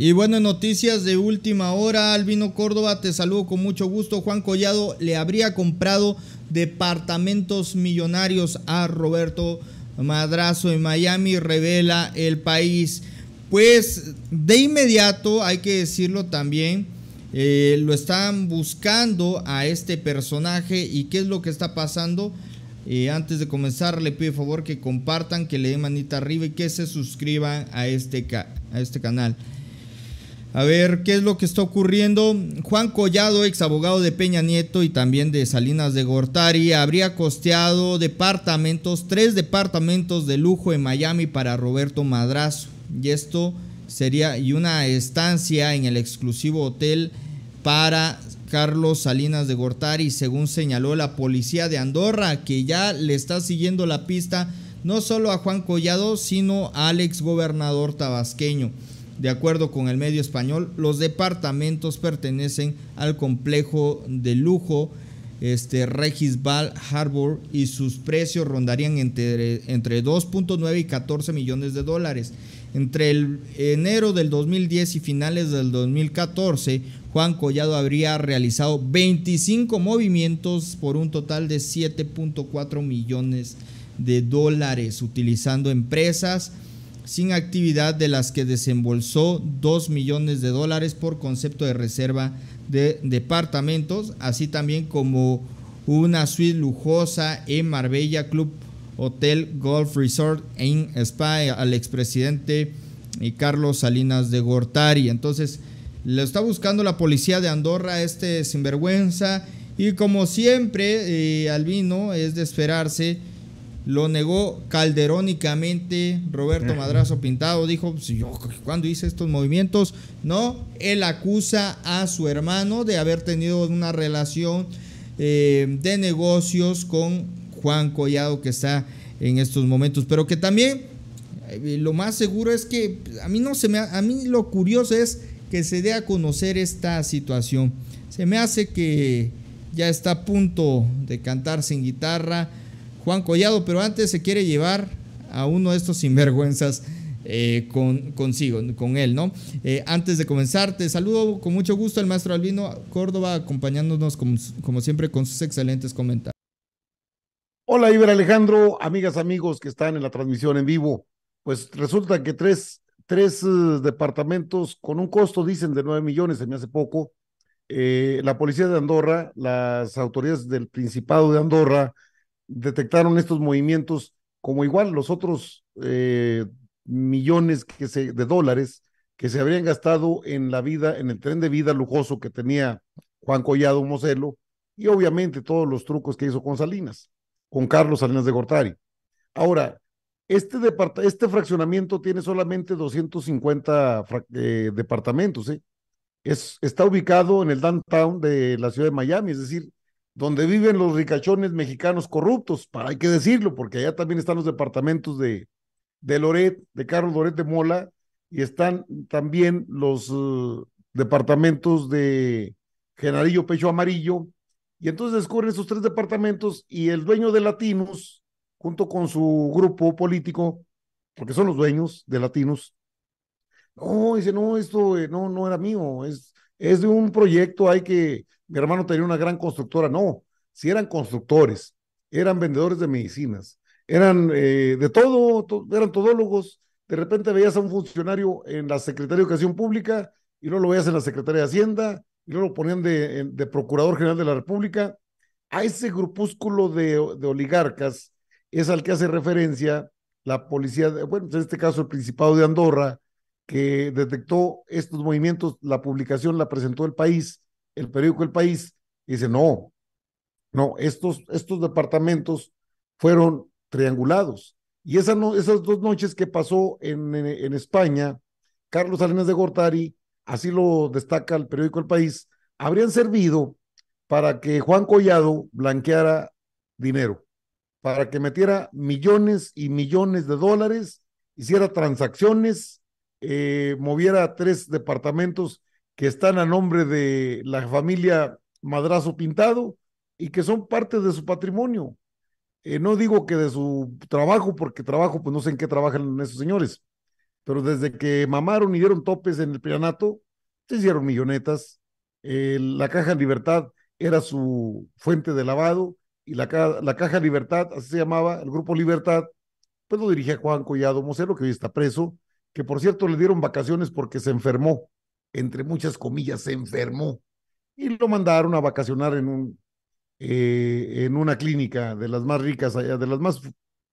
Y bueno, noticias de última hora, Albino Córdoba, te saludo con mucho gusto. Juan Collado le habría comprado departamentos millonarios a Roberto Madrazo en Miami, revela el país. Pues de inmediato, hay que decirlo también, eh, lo están buscando a este personaje y qué es lo que está pasando. Eh, antes de comenzar, le pido favor que compartan, que le den manita arriba y que se suscriban a este, a este canal. A ver, ¿qué es lo que está ocurriendo? Juan Collado, ex abogado de Peña Nieto y también de Salinas de Gortari, habría costeado departamentos, tres departamentos de lujo en Miami para Roberto Madrazo. Y esto sería, y una estancia en el exclusivo hotel para Carlos Salinas de Gortari, según señaló la policía de Andorra, que ya le está siguiendo la pista no solo a Juan Collado, sino al ex gobernador tabasqueño. De acuerdo con el medio español, los departamentos pertenecen al complejo de lujo este, Regisbal Harbor y sus precios rondarían entre, entre 2.9 y 14 millones de dólares. Entre el enero del 2010 y finales del 2014, Juan Collado habría realizado 25 movimientos por un total de 7.4 millones de dólares utilizando empresas sin actividad de las que desembolsó 2 millones de dólares por concepto de reserva de departamentos, así también como una suite lujosa en Marbella Club Hotel Golf Resort en Spa al expresidente eh, Carlos Salinas de Gortari. Entonces, lo está buscando la policía de Andorra, este sinvergüenza. Y como siempre, eh, Albino, es de esperarse lo negó calderónicamente Roberto Madrazo Pintado. Dijo, yo cuando hice estos movimientos, no, él acusa a su hermano de haber tenido una relación eh, de negocios con Juan Collado que está en estos momentos. Pero que también eh, lo más seguro es que pues, a mí no se me... A mí lo curioso es que se dé a conocer esta situación. Se me hace que ya está a punto de cantar sin guitarra Juan Collado, pero antes se quiere llevar a uno de estos sinvergüenzas. Eh, con, consigo, con él, ¿no? Eh, antes de comenzar, te saludo con mucho gusto al maestro Albino Córdoba, acompañándonos como, siempre con sus excelentes comentarios. Hola, Iber Alejandro, amigas, amigos que están en la transmisión en vivo. Pues resulta que tres, tres eh, departamentos con un costo, dicen, de nueve millones, se me hace poco. la policía de Andorra, las autoridades del Principado de Andorra, detectaron estos movimientos, como igual los otros eh, millones que de dólares que se habrían gastado en la vida, en el tren de vida lujoso que tenía Juan Collado Moselo, y obviamente todos los trucos que hizo con Salinas, con Carlos Salinas de Gortari. Ahora, este, este fraccionamiento tiene solamente 250 eh, departamentos. ¿eh? Es, está ubicado en el downtown de la ciudad de Miami, es decir, donde viven los ricachones mexicanos corruptos, para, hay que decirlo, porque allá también están los departamentos de, de Loret, de Carlos Loret de Mola, y están también los eh, departamentos de Genarillo Pecho Amarillo, y entonces descubren esos tres departamentos y el dueño de Latinos, junto con su grupo político, porque son los dueños de Latinos, no, dice, no, esto eh, no, no era mío, es, es de un proyecto, hay que mi hermano tenía una gran constructora. No, si eran constructores, eran vendedores de medicinas, eran eh, de todo, eran todólogos. De repente veías a un funcionario en la Secretaría de Educación Pública y luego lo veías en la Secretaría de Hacienda y luego lo ponían de, Procurador General de la República. A ese grupúsculo de, de oligarcas es al que hace referencia la policía, bueno, en este caso el Principado de Andorra, que detectó estos movimientos, la publicación la presentó el país el periódico El País, dice, no, no, estos, estos departamentos fueron triangulados. Y esa esas dos noches que pasó en, en, España, Carlos Salinas de Gortari, así lo destaca el periódico El País, habrían servido para que Juan Collado blanqueara dinero, para que metiera millones y millones de dólares, hiciera transacciones, eh, moviera tres departamentos que están a nombre de la familia Madrazo Pintado y que son parte de su patrimonio. Eh, no digo que de su trabajo, porque trabajo, pues no sé en qué trabajan esos señores, pero desde que mamaron y dieron topes en el planato, se hicieron millonetas. la Caja Libertad era su fuente de lavado y la, la Caja Libertad, así se llamaba, el Grupo Libertad, pues lo dirigía Juan Collado Mocero, que hoy está preso, que por cierto le dieron vacaciones porque se enfermó entre muchas comillas, se enfermó y lo mandaron a vacacionar en un eh, en una clínica de las más ricas allá, de las más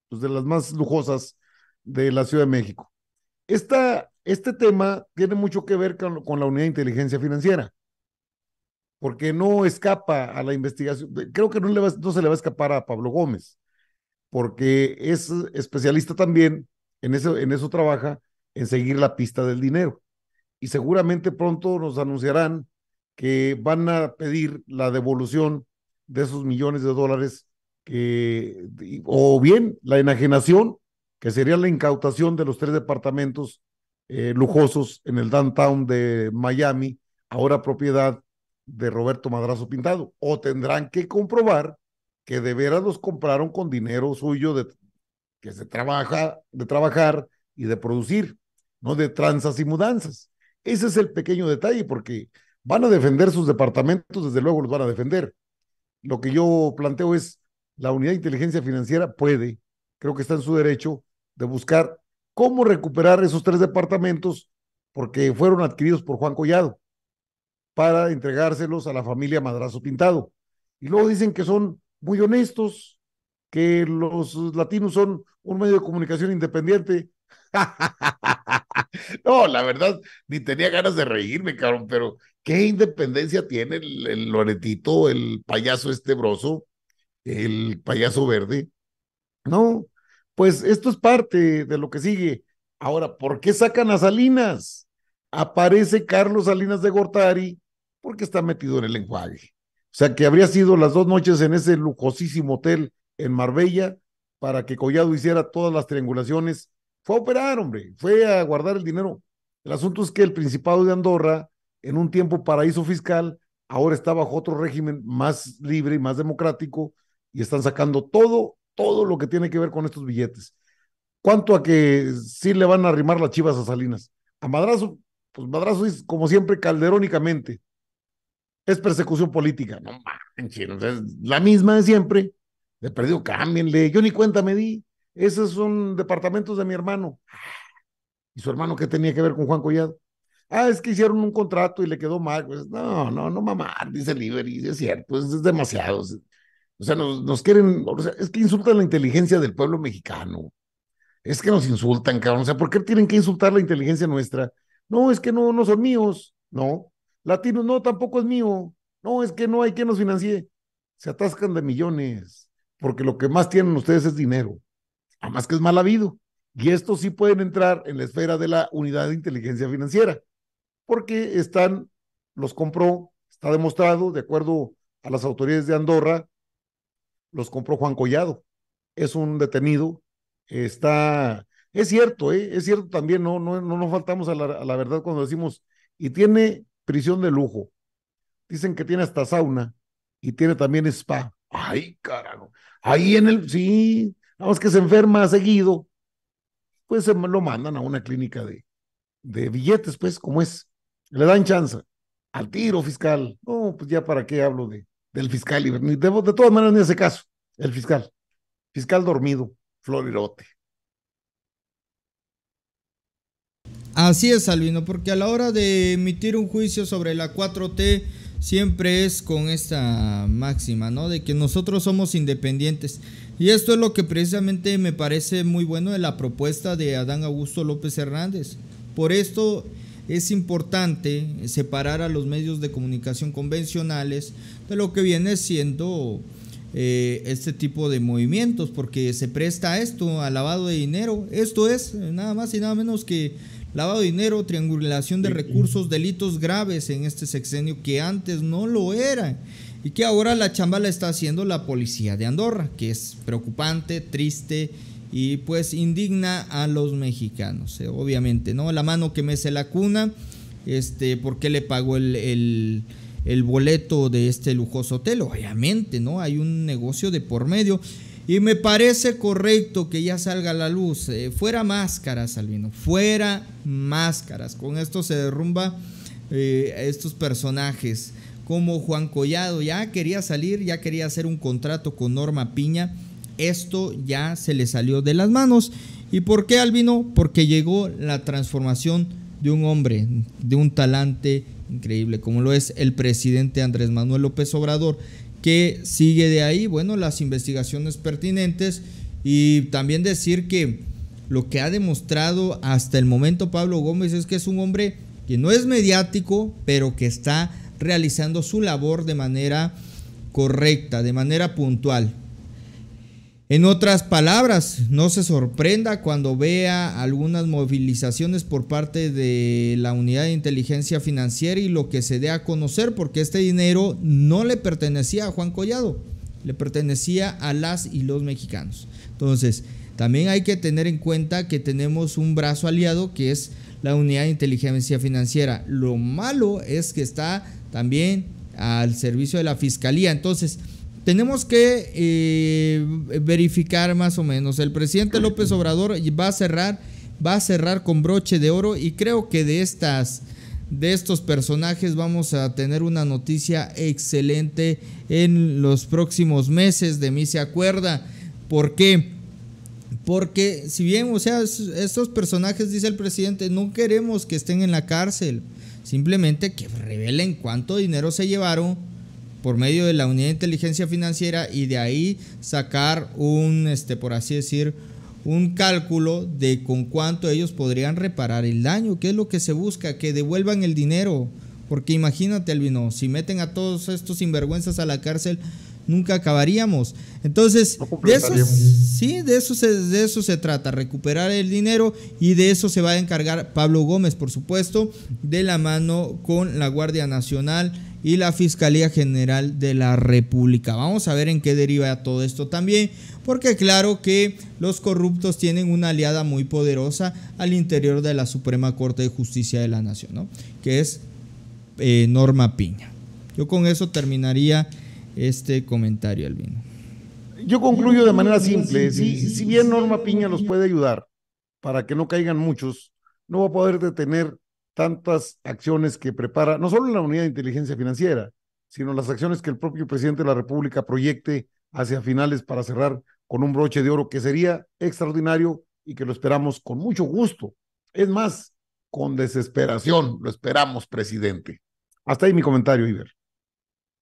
pues, de las más lujosas de la Ciudad de México. este tema tiene mucho que ver con, la unidad de inteligencia financiera, porque no escapa a la investigación. Creo que no, no se le va a escapar a Pablo Gómez, porque es especialista también, en eso, en eso trabaja, en seguir la pista del dinero y seguramente pronto nos anunciarán que van a pedir la devolución de esos millones de dólares que, o bien la enajenación, que sería la incautación de los tres departamentos eh, lujosos en el downtown de Miami, ahora propiedad de Roberto Madrazo Pintado, o tendrán que comprobar que de veras los compraron con dinero suyo de, que se trabaja, de trabajar y de producir, no de tranzas y mudanzas. Ese es el pequeño detalle, porque van a defender sus departamentos, desde luego los van a defender. Lo que yo planteo es, la unidad de inteligencia financiera puede, creo que está en su derecho, de buscar cómo recuperar esos tres departamentos, porque fueron adquiridos por Juan Collado, para entregárselos a la familia Madrazo Pintado. Y luego dicen que son muy honestos, que los latinos son un medio de comunicación independiente. No, la verdad, ni tenía ganas de reírme, cabrón, pero ¿qué independencia tiene el, Loretito, el payaso estebroso, el payaso verde? No, pues esto es parte de lo que sigue. Ahora, ¿por qué sacan a Salinas? Aparece Carlos Salinas de Gortari porque está metido en el lenguaje. O sea, que habría sido las dos noches en ese lujosísimo hotel en Marbella para que Collado hiciera todas las triangulaciones fue a operar, hombre, fue a guardar el dinero. El asunto es que el Principado de Andorra, en un tiempo paraíso fiscal, ahora está bajo otro régimen más libre y más democrático y están sacando todo, todo lo que tiene que ver con estos billetes. ¿Cuánto a que sí le van a arrimar las chivas a Salinas? A Madrazo, pues Madrazo es como siempre calderónicamente. Es persecución política, no manches, es la misma de siempre. Le perdido, cámbienle. Yo ni cuenta me di esos son departamentos de mi hermano. ¿Y su hermano qué tenía que ver con Juan Collado? Ah, es que hicieron un contrato y le quedó mal. Pues, no, no, no mamá, dice Liberty, es cierto, es, es demasiado. O sea, nos, nos quieren, o sea, es que insultan la inteligencia del pueblo mexicano. Es que nos insultan, cabrón. O sea, ¿por qué tienen que insultar la inteligencia nuestra? No, es que no, no son míos. No. Latinos, no, tampoco es mío. No, es que no hay quien nos financie. Se atascan de millones, porque lo que más tienen ustedes es dinero más que es mal habido. Y estos sí pueden entrar en la esfera de la unidad de inteligencia financiera, porque están, los compró, está demostrado, de acuerdo a las autoridades de Andorra, los compró Juan Collado. Es un detenido, está, es cierto, ¿eh? es cierto también, no, no, no nos faltamos a la, a la verdad cuando decimos, y tiene prisión de lujo. Dicen que tiene hasta sauna y tiene también spa. Ay, carajo. Ahí en el, sí, Nada más que se enferma seguido, pues lo mandan a una clínica de, de billetes, pues, como es. Le dan chance al tiro fiscal. No, pues ya para qué hablo de, del fiscal. de, de todas maneras, ni ese caso, el fiscal. Fiscal dormido, florirote. Así es, Albino, porque a la hora de emitir un juicio sobre la 4T siempre es con esta máxima, ¿no? De que nosotros somos independientes. Y esto es lo que precisamente me parece muy bueno de la propuesta de Adán Augusto López Hernández. Por esto es importante separar a los medios de comunicación convencionales de lo que viene siendo eh, este tipo de movimientos, porque se presta esto, al lavado de dinero. Esto es nada más y nada menos que lavado de dinero, triangulación de recursos, delitos graves en este sexenio que antes no lo eran y que ahora la chamba la está haciendo la policía de Andorra, que es preocupante, triste y pues indigna a los mexicanos, eh, obviamente, ¿no? La mano que mece la cuna, este, ¿por qué le pagó el, el boleto de este lujoso hotel. Obviamente, ¿no? Hay un negocio de por medio. Y me parece correcto que ya salga la luz. Eh, fuera máscaras, Albino. Fuera máscaras. Con esto se derrumba eh, estos personajes. Como Juan Collado ya quería salir, ya quería hacer un contrato con Norma Piña. Esto ya se le salió de las manos. ¿Y por qué Albino? Porque llegó la transformación de un hombre, de un talante increíble, como lo es el presidente Andrés Manuel López Obrador, ¿Qué sigue de ahí? Bueno, las investigaciones pertinentes y también decir que lo que ha demostrado hasta el momento Pablo Gómez es que es un hombre que no es mediático, pero que está realizando su labor de manera correcta, de manera puntual. En otras palabras, no se sorprenda cuando vea algunas movilizaciones por parte de la unidad de inteligencia financiera y lo que se dé a conocer, porque este dinero no le pertenecía a Juan Collado, le pertenecía a las y los mexicanos. Entonces, también hay que tener en cuenta que tenemos un brazo aliado que es la unidad de inteligencia financiera. Lo malo es que está también al servicio de la fiscalía. Entonces, tenemos que eh, verificar más o menos. El presidente López Obrador va a cerrar, va a cerrar con broche de oro y creo que de estas, de estos personajes vamos a tener una noticia excelente en los próximos meses. De mí se acuerda. ¿Por qué? Porque si bien, o sea, estos personajes, dice el presidente, no queremos que estén en la cárcel. Simplemente que revelen cuánto dinero se llevaron por medio de la unidad de inteligencia financiera y de ahí sacar un, este, por así decir, un cálculo de con cuánto ellos podrían reparar el daño, qué es lo que se busca, que devuelvan el dinero, porque imagínate, Albino, si meten a todos estos sinvergüenzas a la cárcel, nunca acabaríamos. Entonces, sí, de eso, de eso se trata, recuperar el dinero y de eso se va a encargar Pablo Gómez, por supuesto, de la mano con la Guardia Nacional y la Fiscalía General de la República. Vamos a ver en qué deriva todo esto también, porque claro que los corruptos tienen una aliada muy poderosa al interior de la Suprema Corte de Justicia de la Nación, ¿no? que es eh, Norma Piña. Yo con eso terminaría este comentario, Albino. Yo concluyo de manera simple. Si, si bien Norma Piña nos puede ayudar para que no caigan muchos, no va a poder detener tantas acciones que prepara, no solo la unidad de inteligencia financiera, sino las acciones que el propio presidente de la República proyecte hacia finales para cerrar con un broche de oro que sería extraordinario y que lo esperamos con mucho gusto. Es más, con desesperación lo esperamos, presidente. Hasta ahí mi comentario, Iber.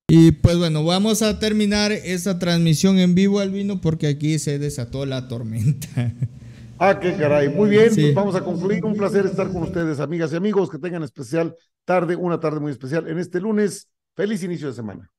Y pues bueno, vamos a terminar esta transmisión en vivo, Albino, porque aquí se desató la tormenta. Ah, qué caray. Muy bien, pues vamos a concluir. Un placer estar con ustedes, amigas y amigos. Que tengan especial tarde, una tarde muy especial en este lunes. Feliz inicio de semana.